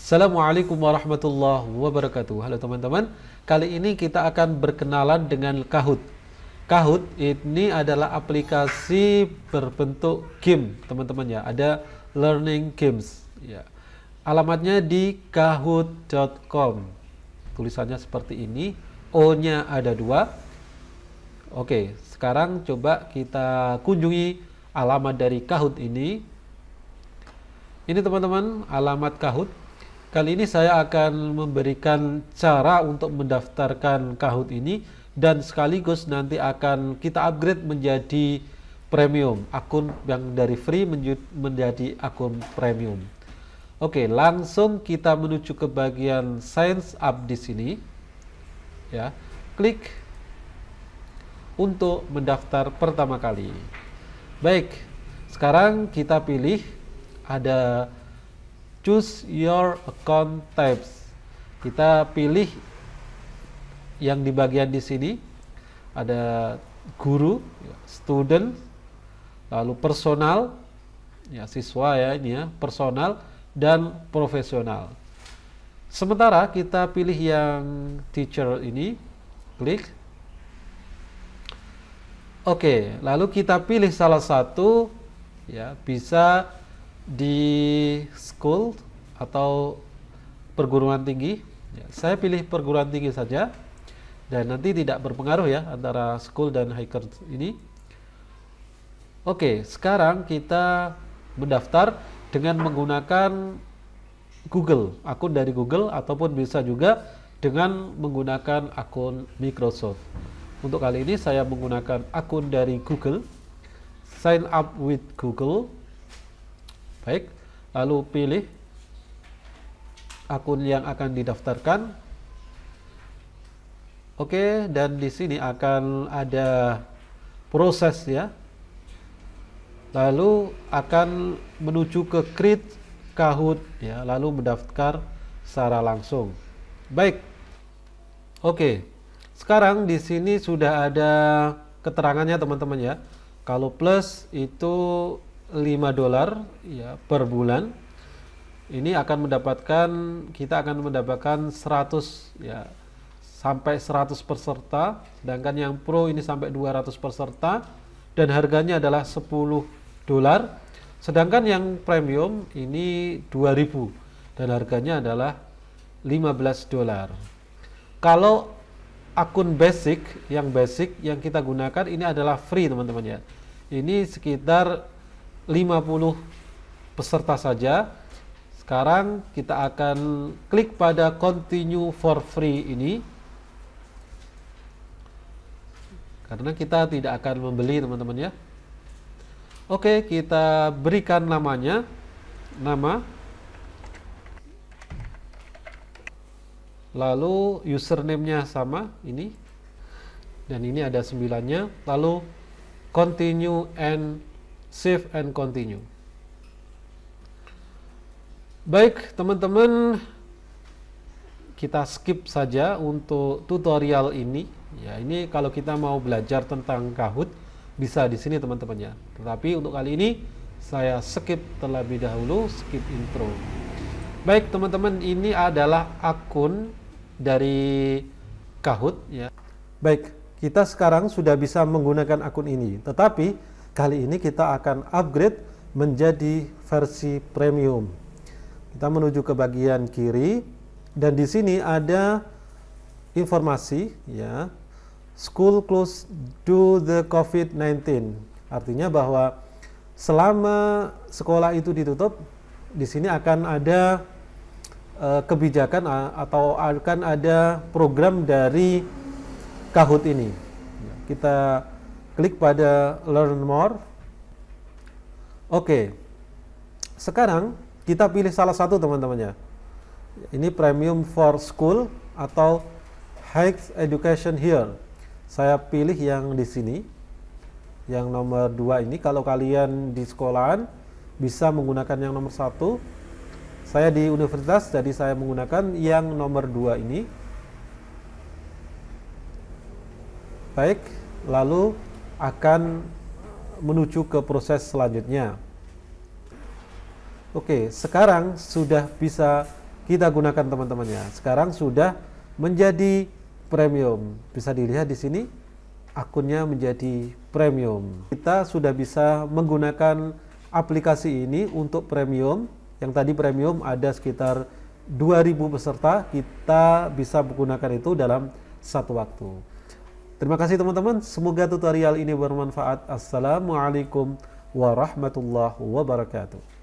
Assalamualaikum warahmatullahi wabarakatuh. Halo teman-teman, kali ini kita akan berkenalan dengan Kahoot. Kahoot ini adalah aplikasi berbentuk game, teman-teman ya. Ada learning games ya. Alamatnya di kahoot.com. Tulisannya seperti ini, O-nya ada dua. Oke, sekarang coba kita kunjungi alamat dari Kahoot ini. Ini teman-teman alamat Kahoot Kali ini saya akan memberikan cara untuk mendaftarkan Kahoot ini dan sekaligus nanti akan kita upgrade menjadi premium, akun yang dari free menjadi akun premium. Oke, langsung kita menuju ke bagian Science up di sini. Ya, klik untuk mendaftar pertama kali. Baik, sekarang kita pilih ada choose your account types kita pilih yang di bagian di sini ada guru ya, student lalu personal ya siswa ya ini ya personal dan profesional sementara kita pilih yang teacher ini klik oke lalu kita pilih salah satu ya bisa di school atau perguruan tinggi, ya, saya pilih perguruan tinggi saja dan nanti tidak berpengaruh ya antara school dan hiker ini. Oke, sekarang kita mendaftar dengan menggunakan Google, akun dari Google ataupun bisa juga dengan menggunakan akun Microsoft. Untuk kali ini saya menggunakan akun dari Google. Sign up with Google Baik, lalu pilih akun yang akan didaftarkan. Oke, dan di sini akan ada proses ya. Lalu akan menuju ke create Kahoot ya, lalu mendaftar secara langsung. Baik. Oke. Sekarang di sini sudah ada keterangannya teman-teman ya. Kalau plus itu 5 dolar ya per bulan ini akan mendapatkan kita akan mendapatkan 100 ya sampai 100 peserta sedangkan yang pro ini sampai 200 peserta dan harganya adalah 10 dolar sedangkan yang premium ini 2000 dan harganya adalah 15 dolar kalau akun basic yang basic yang kita gunakan ini adalah free teman-teman ya ini sekitar 50 peserta saja. Sekarang kita akan klik pada continue for free ini. Karena kita tidak akan membeli teman-teman ya. Oke, kita berikan namanya. Nama. Lalu username-nya sama ini. Dan ini ada sembilannya. Lalu continue and save and continue baik teman-teman kita skip saja untuk tutorial ini ya ini kalau kita mau belajar tentang Kahoot bisa di sini teman-teman ya tetapi untuk kali ini saya skip terlebih dahulu skip intro baik teman-teman ini adalah akun dari Kahoot ya baik kita sekarang sudah bisa menggunakan akun ini tetapi Kali ini kita akan upgrade menjadi versi premium. Kita menuju ke bagian kiri dan di sini ada informasi ya. School close due the COVID-19. Artinya bahwa selama sekolah itu ditutup, di sini akan ada uh, kebijakan eh, atau akan ada program dari Kahut ini. Kita Klik pada learn more. Oke. Sekarang kita pilih salah satu teman-temannya. Ini premium for school atau high education here. Saya pilih yang di sini. Yang nomor dua ini kalau kalian di sekolahan bisa menggunakan yang nomor satu. Saya di universitas jadi saya menggunakan yang nomor dua ini. Baik, lalu akan menuju ke proses selanjutnya. Oke, sekarang sudah bisa kita gunakan teman-teman ya. Sekarang sudah menjadi premium. Bisa dilihat di sini akunnya menjadi premium. Kita sudah bisa menggunakan aplikasi ini untuk premium. Yang tadi premium ada sekitar 2000 peserta, kita bisa menggunakan itu dalam satu waktu. Terima kasih teman-teman. Semoga tutorial ini bermanfaat. Assalamualaikum warahmatullahi wabarakatuh.